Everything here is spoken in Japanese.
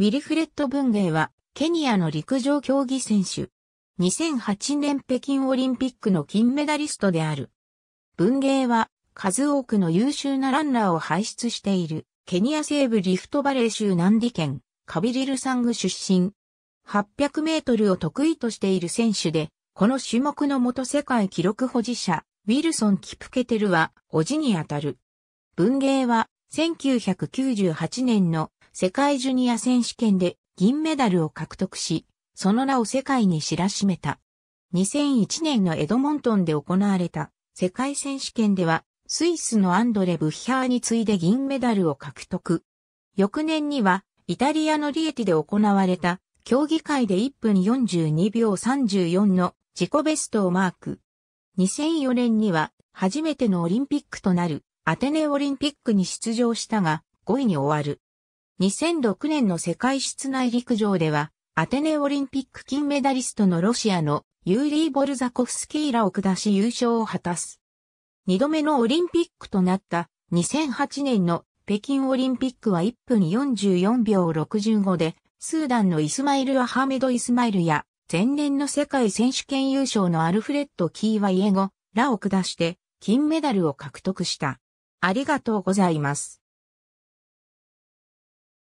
ウィルフレッド・文芸は、ケニアの陸上競技選手。2008年北京オリンピックの金メダリストである。文芸は、数多くの優秀なランナーを輩出している、ケニア西部リフトバレー州南里県、カビリルサング出身。800メートルを得意としている選手で、この種目の元世界記録保持者、ウィルソン・キプケテルは、おじにあたる。文芸は、1998年の世界ジュニア選手権で銀メダルを獲得し、その名を世界に知らしめた。2001年のエドモントンで行われた世界選手権では、スイスのアンドレ・ブッヒャーに次いで銀メダルを獲得。翌年には、イタリアのリエティで行われた、競技会で1分42秒34の自己ベストをマーク。2004年には、初めてのオリンピックとなる、アテネオリンピックに出場したが、5位に終わる。2006年の世界室内陸上では、アテネオリンピック金メダリストのロシアのユーリー・ボルザコフスキーらを下し優勝を果たす。2度目のオリンピックとなった2008年の北京オリンピックは1分44秒65で、スーダンのイスマイル・アハメド・イスマイルや、前年の世界選手権優勝のアルフレッド・キーワイエゴらを下して、金メダルを獲得した。ありがとうございます。